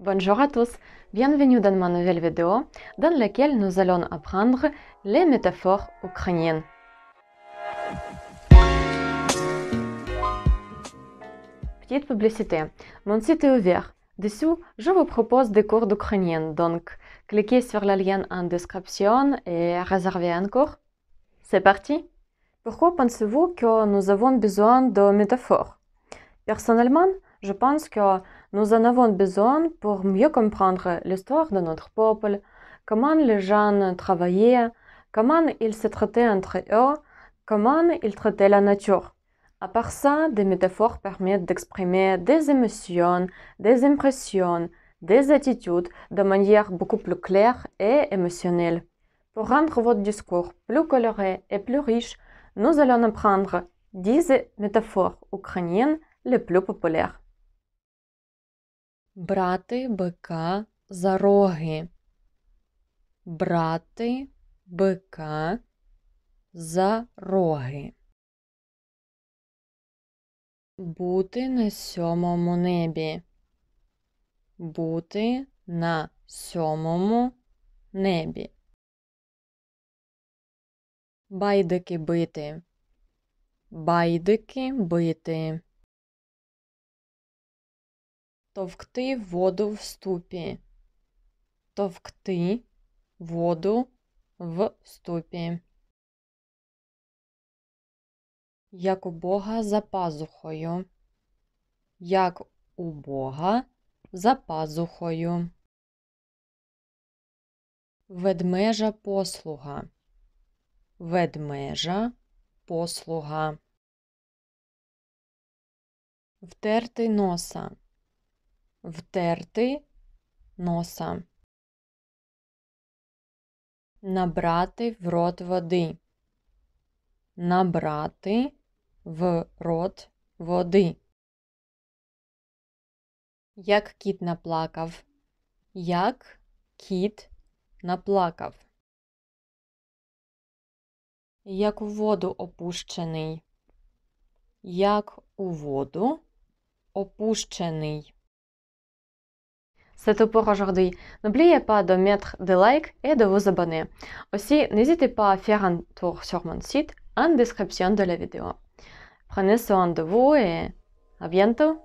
Bonjour à tous, bienvenue dans ma nouvelle vidéo dans laquelle nous allons apprendre les métaphores ukrainiennes. Petite publicité, mon site est ouvert. Dessous, je vous propose des cours d'ukrainien, donc cliquez sur le lien en description et réservez un cours. C'est parti Pourquoi pensez-vous que nous avons besoin de métaphores Personnellement, je pense que nous en avons besoin pour mieux comprendre l'histoire de notre peuple, comment les gens travaillaient, comment ils se traitaient entre eux, comment ils traitaient la nature. À part ça, des métaphores permettent d'exprimer des émotions, des impressions, des attitudes de manière beaucoup plus claire et émotionnelle. Pour rendre votre discours plus coloré et plus riche, nous allons apprendre 10 métaphores ukrainiennes les plus populaires. брати бика за роги. Брати бика за роги. Бути на сьомому небі. Бути на сьомому небі. Байдики бити. Байдики бити товкти воду в ступі. Товкти воду в ступі. Як у Бога за пазухою. Як у Бога за пазухою. Ведмежа послуга. Ведмежа послуга. Втертий носа втерти носа, набрати в рот води, набрати в рот води. Як кіт наплакав, як кіт наплакав, як у воду опущений, як у воду опущений. C'est tout pour aujourd'hui. N'oubliez pas de mettre des likes et de vous abonner. Aussi, n'hésitez pas à faire un tour sur mon site en description de la vidéo. Prenez soin de vous et à bientôt